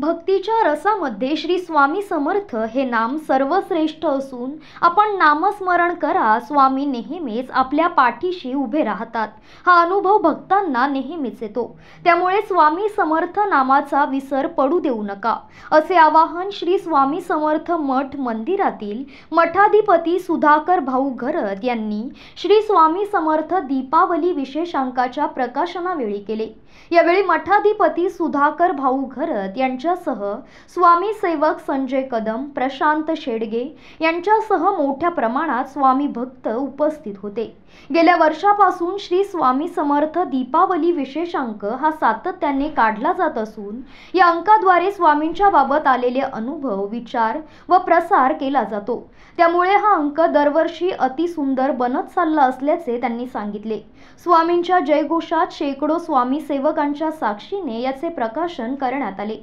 भक्तीच्या रसामध्ये श्री स्वामी समर्थ हे नाम सर्वश्रेष्ठ असून आपण नामस्मरण करा स्वामी नेहमीच आपल्या पाठीशी उभे राहतात हा अनुभव भक्तांना नेहमीच येतो त्यामुळे स्वामी समर्थ नामाचा विसर पडू देऊ नका असे आवाहन श्री स्वामी समर्थ मठ मंदिरातील मठाधिपती सुधाकर भाऊ घरत यांनी श्री स्वामी समर्थ दीपावली विशेषांकाच्या प्रकाशनावेळी केले यावेळी मठाधिपती सुधाकर भाऊ घरत यांच्या यांच्यासह स्वामी सेवक संजय कदम प्रशांत शेडगे यांच्यासह मोठ्या प्रमाणात स्वामी भक्त उपस्थित होते गेल्या वर्षापासून श्री स्वामी समर्थ दीपावली विशेषांक हा सातत्याने काढला जात असून या अंकाद्वारे स्वामींच्या बाबत आलेले अनुभव विचार व प्रसार केला जातो त्यामुळे हा अंक दरवर्षी अतिसुंदर बनत चालला असल्याचे त्यांनी सांगितले स्वामींच्या जयघोषात शेकडो स्वामी सेवकांच्या साक्षीने याचे प्रकाशन करण्यात आले